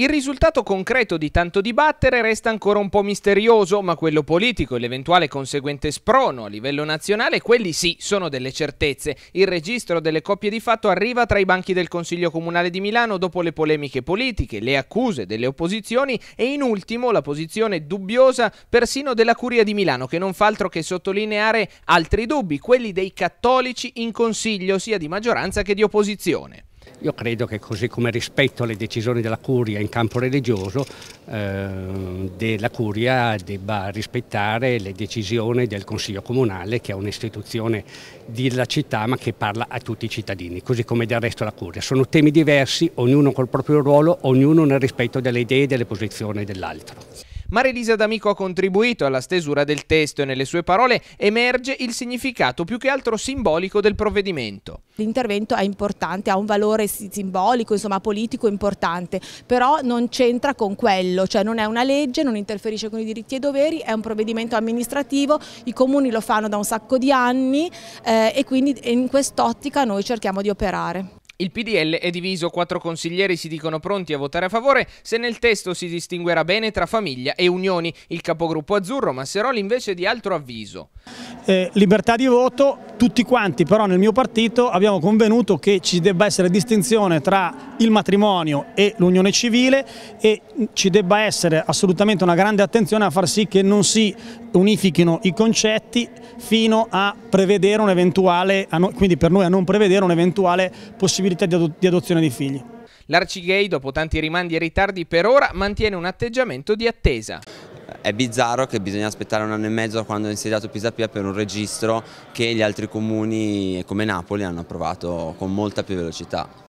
Il risultato concreto di tanto dibattere resta ancora un po' misterioso, ma quello politico e l'eventuale conseguente sprono a livello nazionale, quelli sì, sono delle certezze. Il registro delle coppie di fatto arriva tra i banchi del Consiglio Comunale di Milano dopo le polemiche politiche, le accuse delle opposizioni e in ultimo la posizione dubbiosa persino della Curia di Milano, che non fa altro che sottolineare altri dubbi, quelli dei cattolici in Consiglio, sia di maggioranza che di opposizione. Io credo che così come rispetto alle decisioni della Curia in campo religioso, eh, la Curia debba rispettare le decisioni del Consiglio Comunale che è un'istituzione della città ma che parla a tutti i cittadini, così come del resto la Curia. Sono temi diversi, ognuno col proprio ruolo, ognuno nel rispetto delle idee e delle posizioni dell'altro. Ma Relisa D'Amico ha contribuito alla stesura del testo e nelle sue parole emerge il significato più che altro simbolico del provvedimento. L'intervento è importante, ha un valore simbolico, insomma politico importante, però non c'entra con quello, cioè non è una legge, non interferisce con i diritti e i doveri, è un provvedimento amministrativo, i comuni lo fanno da un sacco di anni eh, e quindi in quest'ottica noi cerchiamo di operare. Il PDL è diviso, quattro consiglieri si dicono pronti a votare a favore se nel testo si distinguerà bene tra famiglia e unioni. Il capogruppo azzurro Masseroli invece è di altro avviso. Eh, libertà di voto tutti quanti però nel mio partito abbiamo convenuto che ci debba essere distinzione tra il matrimonio e l'unione civile e ci debba essere assolutamente una grande attenzione a far sì che non si unifichino i concetti fino a prevedere un eventuale, quindi per noi a non prevedere un'eventuale possibilità di adozione di figli. L'Arcigay, dopo tanti rimandi e ritardi per ora, mantiene un atteggiamento di attesa è bizzarro che bisogna aspettare un anno e mezzo da quando è insediato Pisapia per un registro che gli altri comuni come Napoli hanno approvato con molta più velocità.